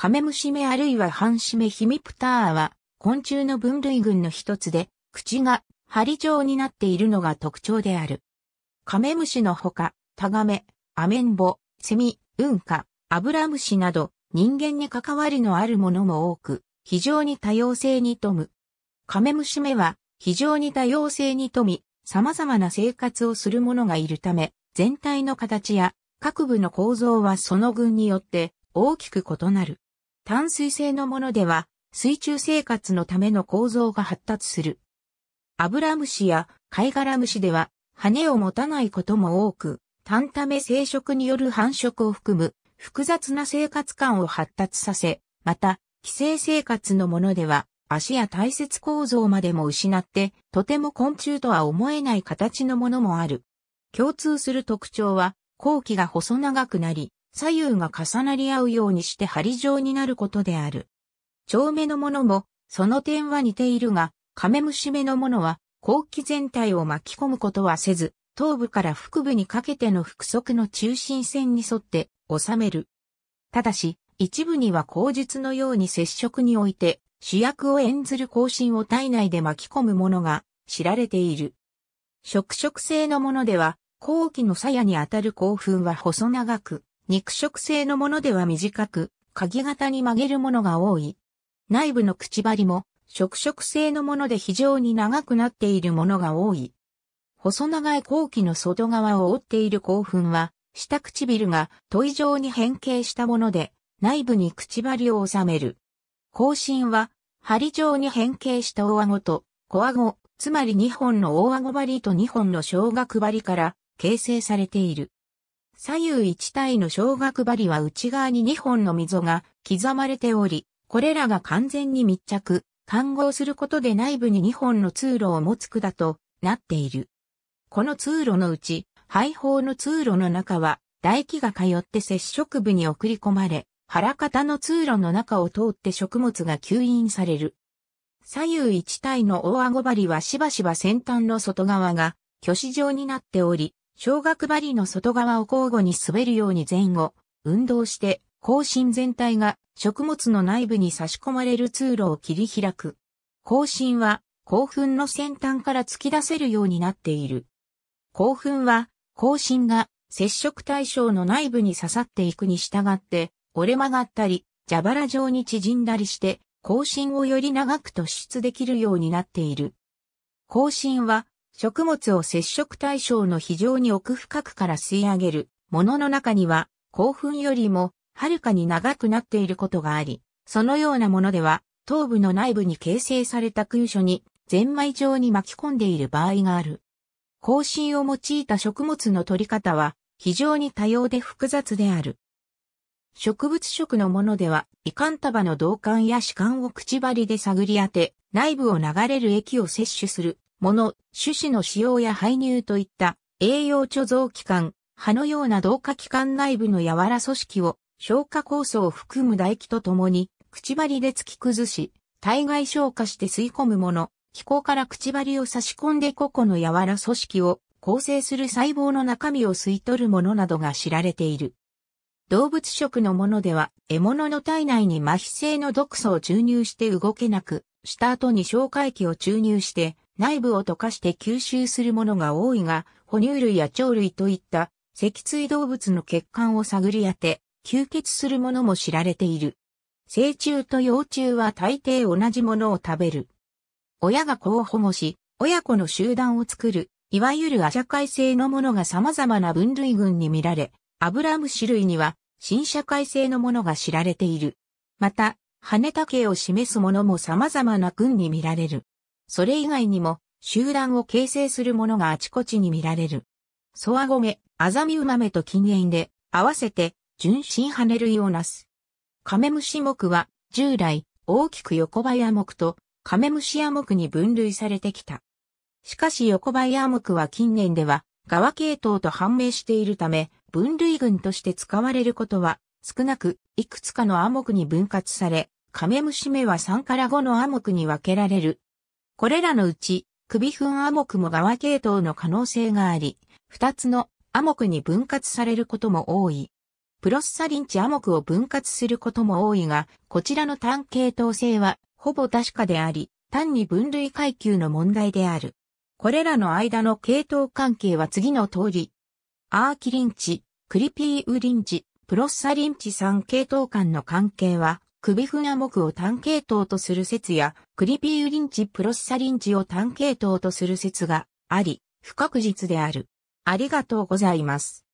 カメムシ目あるいはハンシメヒミプターは、昆虫の分類群の一つで、口が針状になっているのが特徴である。カメムシのほか、タガメ、アメンボ、セミ、ウンカ、アブラムシなど、人間に関わりのあるものも多く、非常に多様性に富む。カメムシ目は、非常に多様性に富み、様々な生活をする者がいるため、全体の形や各部の構造はその群によって大きく異なる。淡水性のものでは、水中生活のための構造が発達する。アブラムシや貝殻虫では、羽を持たないことも多く、単ため生殖による繁殖を含む複雑な生活感を発達させ、また、寄生生活のものでは、足や大切構造までも失って、とても昆虫とは思えない形のものもある。共通する特徴は、後期が細長くなり、左右が重なり合うようにして針状になることである。長目のものも、その点は似ているが、カメムシ目のものは、後期全体を巻き込むことはせず、頭部から腹部にかけての腹側の中心線に沿って収める。ただし、一部には口述のように接触において、主役を演ずる行進を体内で巻き込むものが知られている。触触性のものでは、後期の鞘にあたる興奮は細長く、肉食性のものでは短く、鍵型に曲げるものが多い。内部の口りも、食食性のもので非常に長くなっているものが多い。細長い後期の外側を覆っている興奮は、下唇が問い状に変形したもので、内部にばりを収める。後唇は、針状に変形した大顎と小顎、つまり2本の大顎針と2本の小顎針から形成されている。左右一体の小学針は内側に2本の溝が刻まれており、これらが完全に密着、換合することで内部に2本の通路を持つ管となっている。この通路のうち、肺胞の通路の中は、唾液が通って接触部に送り込まれ、腹型の通路の中を通って食物が吸引される。左右一体の大顎針はしばしば先端の外側が虚子状になっており、小学針の外側を交互に滑るように前後、運動して、後進全体が食物の内部に差し込まれる通路を切り開く。後進は興奮の先端から突き出せるようになっている。興奮は後進が接触対象の内部に刺さっていくに従って折れ曲がったり蛇腹状に縮んだりして後進をより長く突出できるようになっている。後進は食物を接触対象の非常に奥深くから吸い上げるものの中には、興奮よりも、はるかに長くなっていることがあり、そのようなものでは、頭部の内部に形成された空所に、ゼンマイ状に巻き込んでいる場合がある。更新を用いた食物の取り方は、非常に多様で複雑である。植物食のものでは、胃管束の導管や歯管を口りで探り当て、内部を流れる液を摂取する物、種子の使用や排入といった栄養貯蔵器官、葉のような同化器官内部の柔ら組織を消化酵素を含む唾液とともに、口りで突き崩し、体外消化して吸い込むもの、気候から口りを差し込んで個々の柔ら組織を構成する細胞の中身を吸い取るものなどが知られている。動物食のものでは、獲物の体内に麻痺性の毒素を注入して動けなく、した後に消化液を注入して、内部を溶かして吸収するものが多いが、哺乳類や鳥類といった脊椎動物の血管を探り当て、吸血するものも知られている。成虫と幼虫は大抵同じものを食べる。親が子を保護し、親子の集団を作る、いわゆるアジャ会性のものが様々な分類群に見られ、アブラム種類には新社会性のものが知られている。また、羽丈を示すものも様々な群に見られる。それ以外にも、集団を形成するものがあちこちに見られる。ソアゴメ、アザミウマメと近縁で、合わせて、純真羽類をなす。カメムシ目は、従来、大きく横ばいア目と、カメムシア目に分類されてきた。しかし横ばア目は近年では、側系統と判明しているため、分類群として使われることは少なく、いくつかの亜目に分割され、カメムシ目は3から5の亜目に分けられる。これらのうち、首粉亜目も側系統の可能性があり、2つの亜目に分割されることも多い。プロッサリンチ亜目を分割することも多いが、こちらの単系統性はほぼ確かであり、単に分類階級の問題である。これらの間の系統関係は次の通り、アーキリンチ、クリピーウリンチ、プロッサリンチ3系統間の関係は、クビフナ目を単系統とする説や、クリピーウリンチプロッサリンチを単系統とする説があり、不確実である。ありがとうございます。